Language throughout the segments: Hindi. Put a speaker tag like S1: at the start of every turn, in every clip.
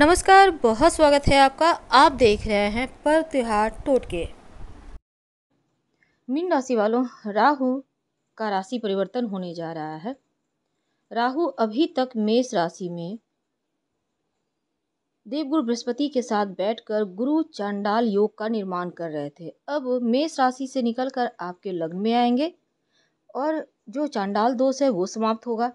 S1: नमस्कार बहुत स्वागत है आपका आप देख रहे हैं पर्व त्योहार टोटके मीन राशि वालों राहु का राशि परिवर्तन होने जा रहा है राहु अभी तक मेष राशि में देवगुरु बृहस्पति के साथ बैठकर गुरु चांडाल योग का निर्माण कर रहे थे अब मेष राशि से निकलकर आपके लग्न में आएंगे और जो चांडाल दोष है वो समाप्त होगा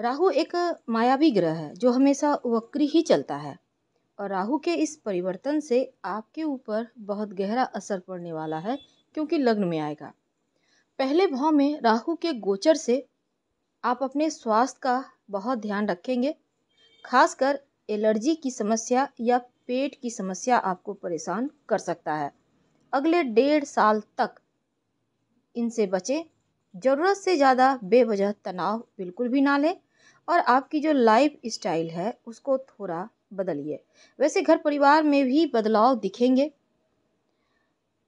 S1: राहु एक मायावी ग्रह है जो हमेशा वक्री ही चलता है और राहु के इस परिवर्तन से आपके ऊपर बहुत गहरा असर पड़ने वाला है क्योंकि लग्न में आएगा पहले भाव में राहु के गोचर से आप अपने स्वास्थ्य का बहुत ध्यान रखेंगे खासकर एलर्जी की समस्या या पेट की समस्या आपको परेशान कर सकता है अगले डेढ़ साल तक इनसे बचें ज़रूरत से ज़्यादा बेवजह तनाव बिल्कुल भी ना लें और आपकी जो लाइफ स्टाइल है उसको थोड़ा बदलिए वैसे घर परिवार में भी बदलाव दिखेंगे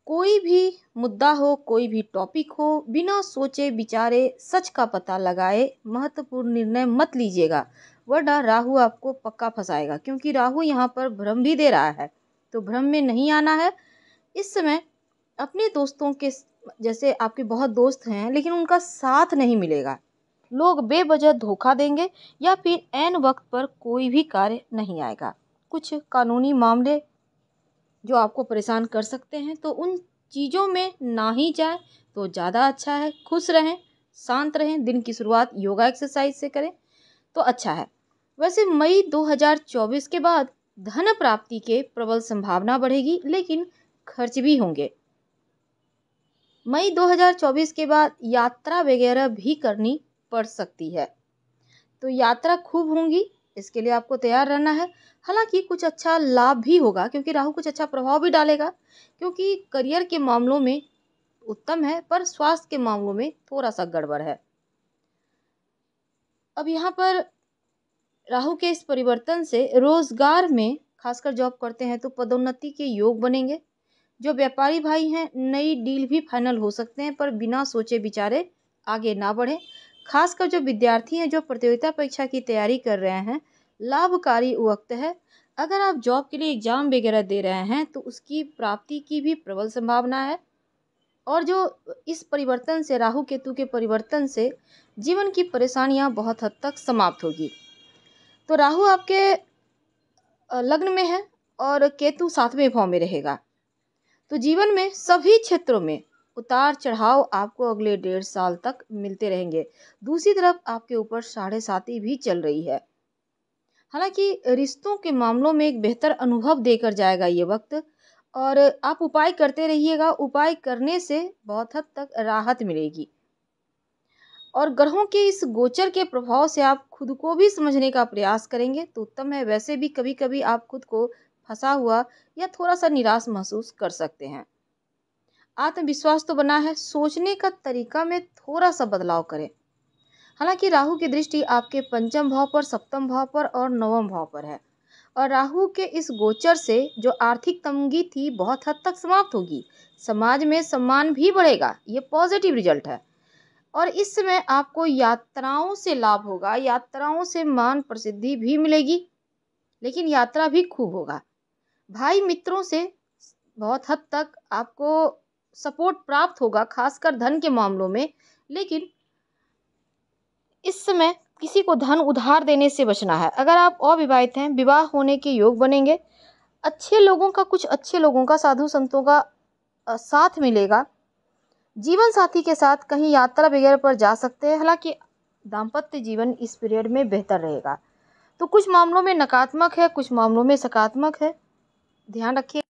S1: कोई भी मुद्दा हो कोई भी टॉपिक हो बिना सोचे विचारे सच का पता लगाए महत्वपूर्ण निर्णय मत लीजिएगा वरना राहु आपको पक्का फंसाएगा क्योंकि राहु यहाँ पर भ्रम भी दे रहा है तो भ्रम में नहीं आना है इस समय अपने दोस्तों के जैसे आपके बहुत दोस्त हैं लेकिन उनका साथ नहीं मिलेगा लोग बेवजह धोखा देंगे या फिर एन वक्त पर कोई भी कार्य नहीं आएगा कुछ कानूनी मामले जो आपको परेशान कर सकते हैं तो उन चीज़ों में ना ही जाए तो ज़्यादा अच्छा है खुश रहें शांत रहें दिन की शुरुआत योगा एक्सरसाइज से करें तो अच्छा है वैसे मई 2024 के बाद धन प्राप्ति के प्रबल संभावना बढ़ेगी लेकिन खर्च भी होंगे मई 2024 के बाद यात्रा वगैरह भी करनी पड़ सकती है तो यात्रा खूब होंगी इसके लिए आपको तैयार रहना है हालांकि कुछ अच्छा लाभ भी होगा क्योंकि राहु कुछ अच्छा प्रभाव भी डालेगा क्योंकि करियर के मामलों में उत्तम है पर स्वास्थ्य के मामलों में थोड़ा सा गड़बड़ है अब यहाँ पर राहु के इस परिवर्तन से रोजगार में खासकर जॉब करते हैं तो पदोन्नति के योग बनेंगे जो व्यापारी भाई हैं नई डील भी फाइनल हो सकते हैं पर बिना सोचे बिचारे आगे ना बढ़ें खासकर जो विद्यार्थी हैं जो प्रतियोगिता परीक्षा की तैयारी कर रहे हैं लाभकारी वक्त है अगर आप जॉब के लिए एग्ज़ाम वगैरह दे रहे हैं तो उसकी प्राप्ति की भी प्रबल संभावना है और जो इस परिवर्तन से राहु केतु के परिवर्तन से जीवन की परेशानियां बहुत हद तक समाप्त होगी तो राहु आपके लग्न में है और केतु सातवें भाव में रहेगा तो जीवन में सभी क्षेत्रों में उतार चढ़ाव आपको अगले डेढ़ साल तक मिलते रहेंगे दूसरी तरफ आपके ऊपर साढ़े साथी भी चल रही है हालांकि रिश्तों के मामलों में एक बेहतर अनुभव देकर जाएगा ये वक्त और आप उपाय करते रहिएगा उपाय करने से बहुत हद तक राहत मिलेगी और ग्रहों के इस गोचर के प्रभाव से आप खुद को भी समझने का प्रयास करेंगे तो उत्तम है वैसे भी कभी कभी आप खुद को फंसा हुआ या थोड़ा सा निराश महसूस कर सकते हैं आत्मविश्वास तो बना है सोचने का तरीका में थोड़ा सा बदलाव करें हालांकि राहु की दृष्टि आपके पंचम भाव पर सप्तम भाव पर और नवम भाव पर है और राहु के इस गोचर से जो आर्थिक तंगी थी बहुत हद तक समाप्त होगी समाज में सम्मान भी बढ़ेगा ये पॉजिटिव रिजल्ट है और इस समय आपको यात्राओं से लाभ होगा यात्राओं से मान प्रसिद्धि भी मिलेगी लेकिन यात्रा भी खूब होगा भाई मित्रों से बहुत हद तक आपको सपोर्ट प्राप्त होगा खासकर धन के मामलों में लेकिन इस समय किसी को धन उधार देने से बचना है अगर आप अविवाहित हैं विवाह होने के योग बनेंगे अच्छे लोगों का कुछ अच्छे लोगों का साधु संतों का साथ मिलेगा जीवन साथी के साथ कहीं यात्रा वगैरह पर जा सकते हैं हालांकि दाम्पत्य जीवन इस पीरियड में बेहतर रहेगा तो कुछ मामलों में नकारात्मक है कुछ मामलों में सकारात्मक है ध्यान रखिए